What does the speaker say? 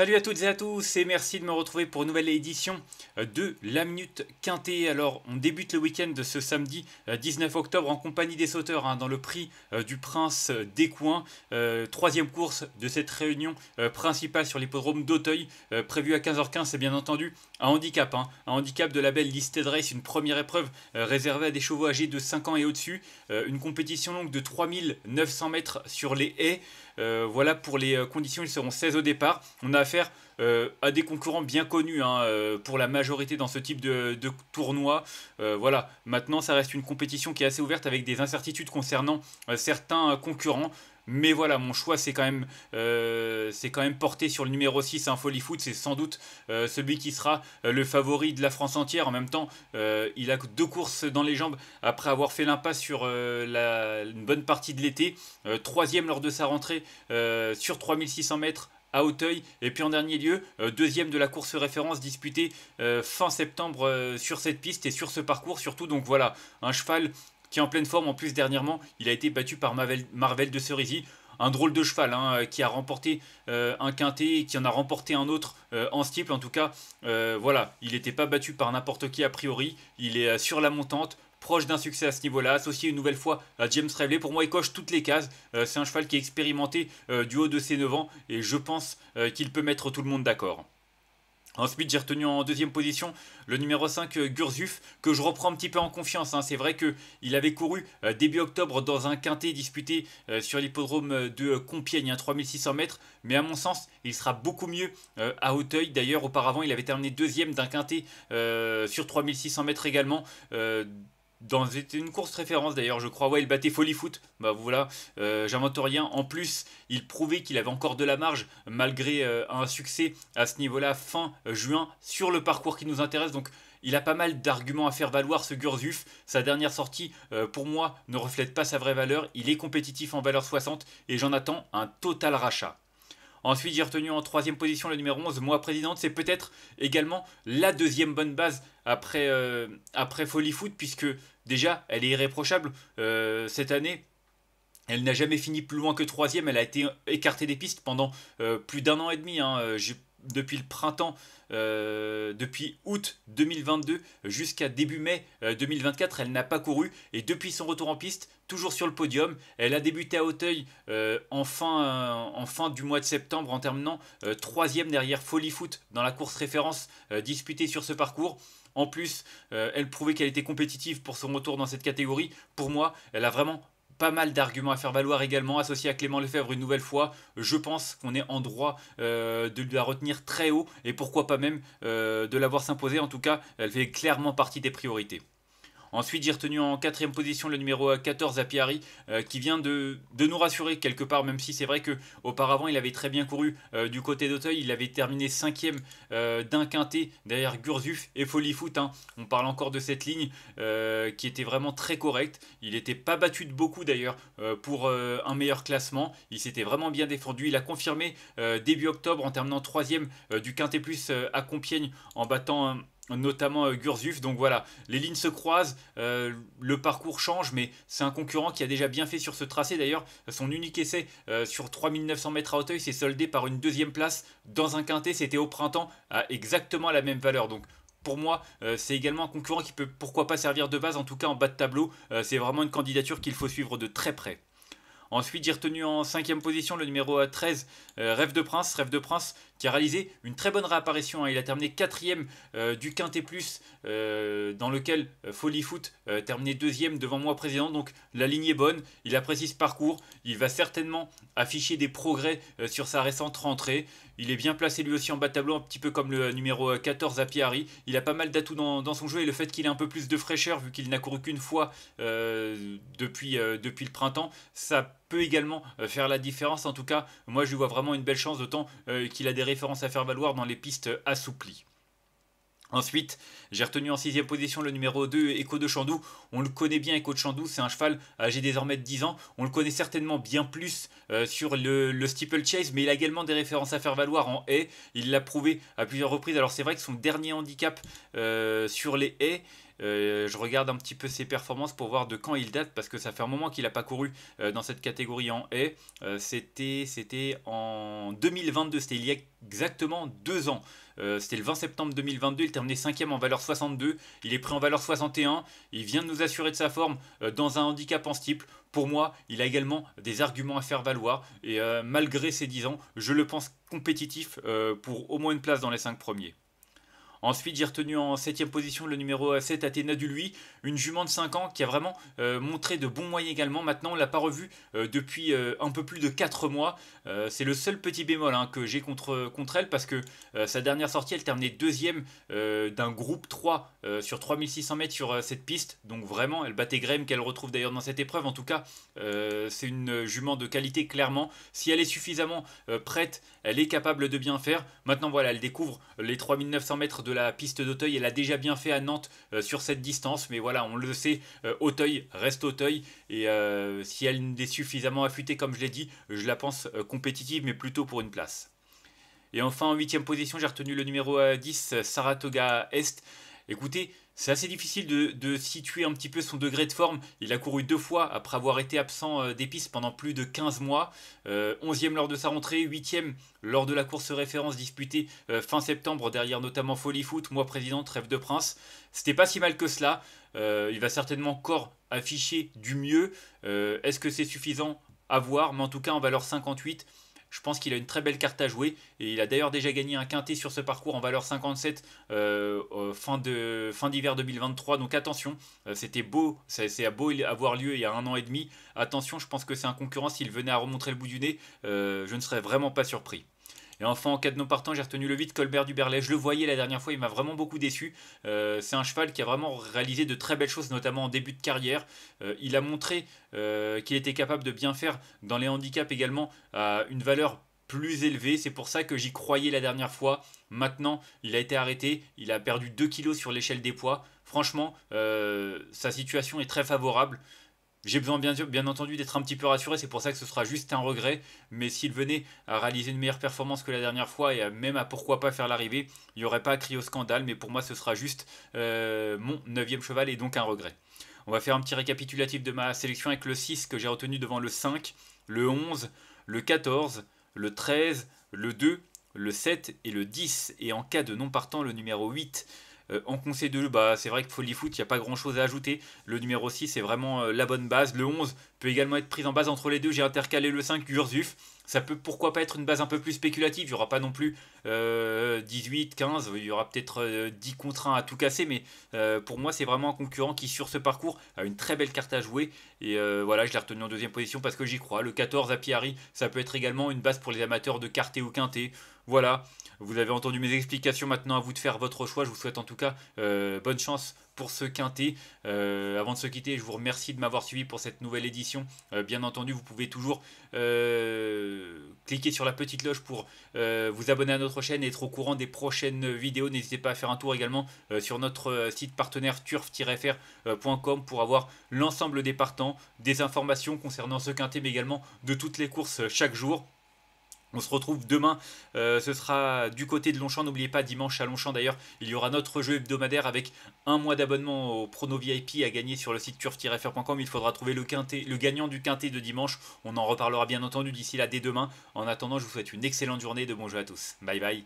Salut à toutes et à tous et merci de me retrouver pour une nouvelle édition euh, de La Minute Quintée. Alors on débute le week-end de ce samedi 19 euh, octobre en compagnie des sauteurs hein, dans le prix euh, du Prince des Coins. troisième course de cette réunion principale sur l'hippodrome d'Auteuil prévue à 15h15 c'est bien entendu un handicap. Hein. un handicap de la belle Listed Race, une première épreuve réservée à des chevaux âgés de 5 ans et au-dessus. une compétition longue de 3900 mètres sur les haies. voilà pour les conditions, ils seront 16 au départ. On a euh, à des concurrents bien connus hein, euh, pour la majorité dans ce type de, tournoi. Euh, voilà, maintenant ça reste une compétition qui est assez ouverte avec des incertitudes concernant certains concurrents. Mais voilà, mon choix c'est quand, même, quand même porté sur le numéro 6, un hein, Foot. C'est sans doute celui qui sera le favori de la France entière. En même temps, il a deux courses dans les jambes après avoir fait l'impasse sur une bonne partie de l'été. troisième lors de sa rentrée sur 3600 mètres à Auteuil. Et puis en dernier lieu, euh, deuxième de la course référence disputée euh, fin septembre euh, sur cette piste et sur ce parcours surtout. Donc voilà, un cheval qui est en pleine forme. En plus, dernièrement, il a été battu par Marvel, de Cerisy. Un drôle de cheval hein, qui a remporté un quintet et qui en a remporté un autre en steeple. En tout cas, voilà, il n'était pas battu par n'importe qui a priori. Il est sur la montante proche d'un succès à ce niveau-là, associé une nouvelle fois à James Revley. Pour moi, il coche toutes les cases. Euh, c'est un cheval qui est expérimenté euh, du haut de ses 9 ans et je pense euh, qu'il peut mettre tout le monde d'accord. Ensuite, j'ai retenu en deuxième position le numéro 5 Gurzuf, que je reprends un petit peu en confiance. Hein. C'est vrai qu'il avait couru début octobre dans un quintet disputé sur l'hippodrome de Compiègne, hein, 3600 mètres. Mais à mon sens, il sera beaucoup mieux à Hauteuil. D'ailleurs, auparavant, il avait terminé deuxième d'un quintet sur 3600 mètres également c'était une course référence d'ailleurs, je crois. Ouais, il battait Folly Foot. Bah voilà, euh, j'invente rien. En plus, il prouvait qu'il avait encore de la marge malgré euh, un succès à ce niveau-là fin euh, juin sur le parcours qui nous intéresse. Donc il a pas mal d'arguments à faire valoir ce Gurzuf. Sa dernière sortie, pour moi, ne reflète pas sa vraie valeur. Il est compétitif en valeur 60 et j'en attends un total rachat. Ensuite, j'ai retenu en troisième position le numéro 11, Moi Présidente. C'est peut-être également la deuxième bonne base après, euh, après Folly Foot, puisque déjà, elle est irréprochable euh, cette année. Elle n'a jamais fini plus loin que troisième. Elle a été écartée des pistes pendant euh, plus d'un an et demi. Hein depuis le printemps, euh, depuis août 2022 jusqu'à début mai 2024, euh, elle n'a pas couru. Et depuis son retour en piste, toujours sur le podium, elle a débuté à Auteuil euh, en, fin, en, fin, du mois de septembre en terminant troisième derrière Folly Foot dans la course référence disputée sur ce parcours. En plus, elle prouvait qu'elle était compétitive pour son retour dans cette catégorie. Pour moi, elle a vraiment pas mal d'arguments à faire valoir également, associé à Clément Lefebvre une nouvelle fois. Je pense qu'on est en droit euh, de la retenir très haut et pourquoi pas même euh, de de l'avoir s'imposer. En tout cas, elle fait clairement partie des priorités. Ensuite, j'ai retenu en quatrième position le numéro 14 à Piari qui vient de, nous rassurer quelque part, même si c'est vrai que auparavant il avait très bien couru euh, du côté d'Auteuil. Il avait terminé cinquième euh, d'un quintet derrière Gurzuf et Folifoot. Foot. Hein. On parle encore de cette ligne euh, qui était vraiment très correcte. Il n'était pas battu de beaucoup d'ailleurs pour un meilleur classement. Il s'était vraiment bien défendu. Il a confirmé début octobre en terminant troisième du quintet plus à Compiègne en battant notamment euh, Gurzuf. Donc voilà, les lignes se croisent, euh, le parcours change, mais c'est un concurrent qui a déjà bien fait sur ce tracé. D'ailleurs, son unique essai euh, sur 3900 mètres à Hauteuil s'est soldé par une deuxième place dans un quintet. C'était au printemps à exactement la même valeur. Donc pour moi, c'est également un concurrent qui peut pourquoi pas servir de base, en tout cas en bas de tableau. c'est vraiment une candidature qu'il faut suivre de très près. Ensuite, j'ai retenu en cinquième position le numéro 13, Rêve de Prince. Rêve de Prince, qui a réalisé une très bonne réapparition. Hein. Il a terminé quatrième euh, du Quintet Plus, euh, dans lequel euh, Folly Foot terminé deuxième devant moi président. Donc la ligne est bonne, il apprécie ce parcours, il va certainement afficher des progrès sur sa récente rentrée. Il est bien placé lui aussi en bas de tableau, un petit peu comme le numéro 14 à Piari. Il a pas mal d'atouts dans, son jeu et le fait qu'il ait un peu plus de fraîcheur, vu qu'il n'a couru qu'une fois depuis, depuis le printemps, ça peut également euh, faire la différence. En tout cas, moi je lui vois vraiment une belle chance, d'autant euh, qu'il a des références à faire valoir dans les pistes assouplies. Ensuite, j'ai retenu en sixième position le numéro 2, Echo de Chandou. On le connaît bien, Echo de Chandou, c'est un cheval âgé désormais de 10 ans. On le connaît certainement bien plus euh, sur le, Steeple chase mais il a également des références à faire valoir en haies. Il l'a prouvé à plusieurs reprises. Alors c'est vrai que son dernier handicap sur les haies, euh, je regarde un petit peu ses performances pour voir de quand il date parce que ça fait un moment qu'il n'a pas couru euh, dans cette catégorie en haie. Euh, c'était, c'était en 2022, c'était il y a exactement deux ans. c'était le 20 septembre 2022, il terminait 5 en valeur 62, il est pris en valeur 61, il vient de nous assurer de sa forme dans un handicap en steeple. Pour moi, il a également des arguments à faire valoir et malgré ses 10 ans, je le pense compétitif pour au moins une place dans les 5 premiers. Ensuite, j'ai retenu en 7 position le numéro 7 Athéna du Lui, une jument de 5 ans qui a vraiment euh, montré de bons moyens également. Maintenant, on ne l'a pas revue euh, depuis euh, un peu plus de 4 mois. c'est le seul petit bémol hein, que j'ai contre, contre elle parce que sa dernière sortie, elle terminait deuxième d'un groupe 3 sur 3600 mètres sur cette piste. Donc vraiment, elle battait Graham qu'elle retrouve d'ailleurs dans cette épreuve. En tout cas, c'est une jument de qualité clairement. Si elle est suffisamment prête, elle est capable de bien faire. Maintenant, voilà, elle découvre les 3900 mètres de la piste d'Auteuil. Elle a déjà bien fait à Nantes euh, sur cette distance, mais voilà, on le sait, euh, Auteuil reste Auteuil. Et euh, si elle n'est suffisamment affûtée, comme je l'ai dit, je la pense compétitive, mais plutôt pour une place. Et enfin, en huitième position, j'ai retenu le numéro 10, Saratoga Est. Écoutez, c'est assez difficile de, situer un petit peu son degré de forme. Il a couru deux fois après avoir été absent euh, des pistes pendant plus de 15 mois. Euh, onzième 11e lors de sa rentrée, huitième lors de la course référence disputée euh, fin septembre derrière notamment Folly Foot, moi président, Trêve de Prince. C'était pas si mal que cela. il va certainement encore afficher du mieux. Est-ce que c'est suffisant à voir Mais en tout cas, en valeur 58, je pense qu'il a une très belle carte à jouer. Et il a d'ailleurs déjà gagné un quintet sur ce parcours en valeur 57 euh, fin d'hiver 2023. Donc attention, euh, c'était beau, c'est à beau avoir lieu il y a un an et demi. Attention, je pense que c'est un concurrent. S'il venait à remontrer le bout du nez, euh, je ne serais vraiment pas surpris. Et enfin, en cas de non partant, j'ai retenu le vide, Colbert du Je le voyais la dernière fois, il m'a vraiment beaucoup déçu. Euh, c'est un cheval qui a vraiment réalisé de très belles choses, notamment en début de carrière. Euh, il a montré euh, qu'il était capable de bien faire dans les handicaps également à une valeur plus élevée. C'est pour ça que j'y croyais la dernière fois. Maintenant, il a été arrêté. Il a perdu 2 kilos sur l'échelle des poids. Franchement, sa situation est très favorable. J'ai besoin bien, bien entendu d'être un petit peu rassuré, c'est pour ça que ce sera juste un regret, mais s'il venait à réaliser une meilleure performance que la dernière fois et même à pourquoi pas faire l'arrivée, il n'y aurait pas à crier au scandale, mais pour moi ce sera juste euh, mon neuvième cheval et donc un regret. On va faire un petit récapitulatif de ma sélection avec le 6 que j'ai retenu devant le 5, le 11, le 14, le 13, le 2, le 7 et le 10, et en cas de non partant le numéro 8. Euh, en conseil de bah, c'est vrai que Folly Foot, il n'y a pas grand chose à ajouter. Le numéro 6 c'est vraiment euh, la bonne base. Le 11 peut également être pris en base entre les deux. J'ai intercalé le 5 Urzuf. Ça peut pourquoi pas être une base un peu plus spéculative. Il n'y aura pas non plus 18, euh, 15, il y aura peut-être 10 contre 1 à tout casser. Mais pour moi, c'est vraiment un concurrent qui, sur ce parcours, a une très belle carte à jouer. Et voilà, je l'ai retenu en deuxième position parce que j'y crois. Le 14 à Piari, ça peut être également une base pour les amateurs de quartet ou quintet. Voilà, vous avez entendu mes explications, maintenant à vous de faire votre choix. Je vous souhaite en tout cas euh, bonne chance pour ce quintet. Euh, avant de se quitter, je vous remercie de m'avoir suivi pour cette nouvelle édition. Euh, bien entendu, vous pouvez toujours cliquer sur la petite loge pour vous abonner à notre chaîne et être au courant des prochaines vidéos. N'hésitez pas à faire un tour également sur notre site partenaire turf-fr.com pour avoir l'ensemble des partants, des informations concernant ce quintet, mais également de toutes les courses chaque jour. On se retrouve demain, euh, ce sera du côté de Longchamp. N'oubliez pas, dimanche à Longchamp d'ailleurs, il y aura notre jeu hebdomadaire avec un mois d'abonnement au Prono VIP à gagner sur le site turf-fr.com. Il faudra trouver le, le gagnant du quintet de dimanche. On en reparlera bien entendu d'ici là dès demain. En attendant, je vous souhaite une excellente journée de bon jeu à tous. Bye bye.